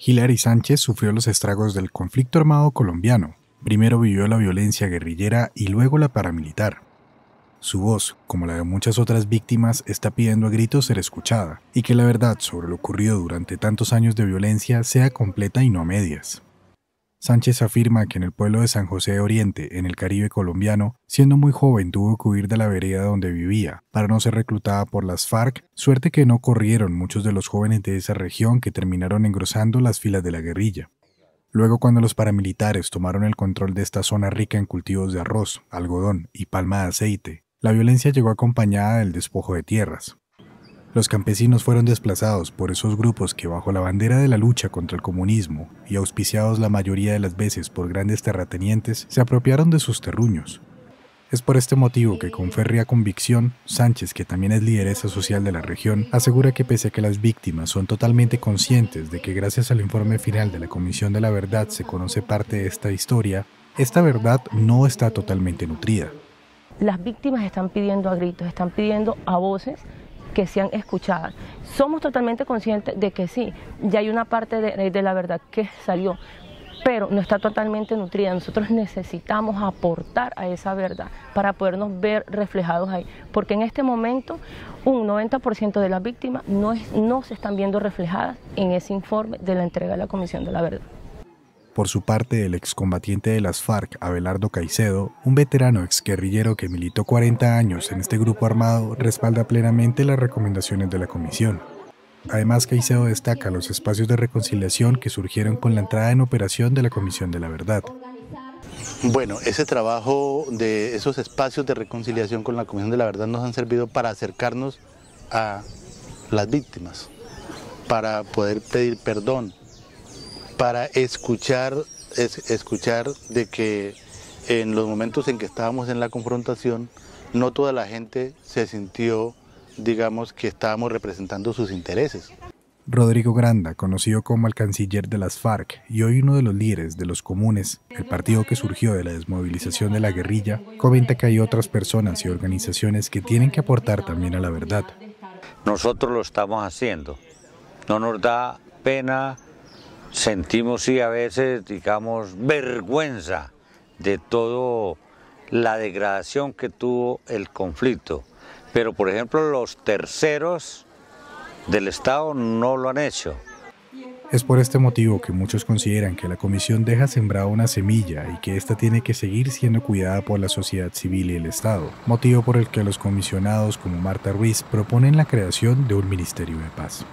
Hilary Sánchez sufrió los estragos del conflicto armado colombiano. Primero vivió la violencia guerrillera y luego la paramilitar. Su voz, como la de muchas otras víctimas, está pidiendo a gritos ser escuchada y que la verdad sobre lo ocurrido durante tantos años de violencia sea completa y no a medias. Sánchez afirma que en el pueblo de San José de Oriente, en el Caribe colombiano, siendo muy joven tuvo que huir de la vereda donde vivía para no ser reclutada por las FARC, suerte que no corrieron muchos de los jóvenes de esa región que terminaron engrosando las filas de la guerrilla. Luego cuando los paramilitares tomaron el control de esta zona rica en cultivos de arroz, algodón y palma de aceite, la violencia llegó acompañada del despojo de tierras. Los campesinos fueron desplazados por esos grupos que bajo la bandera de la lucha contra el comunismo y auspiciados la mayoría de las veces por grandes terratenientes, se apropiaron de sus terruños. Es por este motivo que con férrea convicción, Sánchez, que también es lideresa social de la región, asegura que pese a que las víctimas son totalmente conscientes de que gracias al informe final de la Comisión de la Verdad se conoce parte de esta historia, esta verdad no está totalmente nutrida. Las víctimas están pidiendo a gritos, están pidiendo a voces que sean escuchadas. Somos totalmente conscientes de que sí, ya hay una parte de, la verdad que salió, pero no está totalmente nutrida. Nosotros necesitamos aportar a esa verdad para podernos ver reflejados ahí, porque en este momento un 90% de las víctimas no se están viendo reflejadas en ese informe de la entrega de la Comisión de la Verdad. Por su parte, el excombatiente de las FARC, Abelardo Caicedo, un veterano exguerrillero que militó 40 años en este grupo armado, respalda plenamente las recomendaciones de la comisión. Además, Caicedo destaca los espacios de reconciliación que surgieron con la entrada en operación de la Comisión de la Verdad. Bueno, ese trabajo de esos espacios de reconciliación con la Comisión de la Verdad nos han servido para acercarnos a las víctimas, para poder pedir perdón, para escuchar, escuchar de que en los momentos en que estábamos en la confrontación, no toda la gente se sintió, digamos, que estábamos representando sus intereses. Rodrigo Granda, conocido como el canciller de las FARC y hoy uno de los líderes de los comunes, el partido que surgió de la desmovilización de la guerrilla, comenta que hay otras personas y organizaciones que tienen que aportar también a la verdad. Nosotros lo estamos haciendo. No nos da pena sentimos y a veces, digamos, vergüenza de toda la degradación que tuvo el conflicto. Pero por ejemplo los terceros del Estado no lo han hecho. Es por este motivo que muchos consideran que la Comisión deja sembrada una semilla y que ésta tiene que seguir siendo cuidada por la sociedad civil y el Estado, motivo por el que los comisionados como Marta Ruiz proponen la creación de un Ministerio de Paz.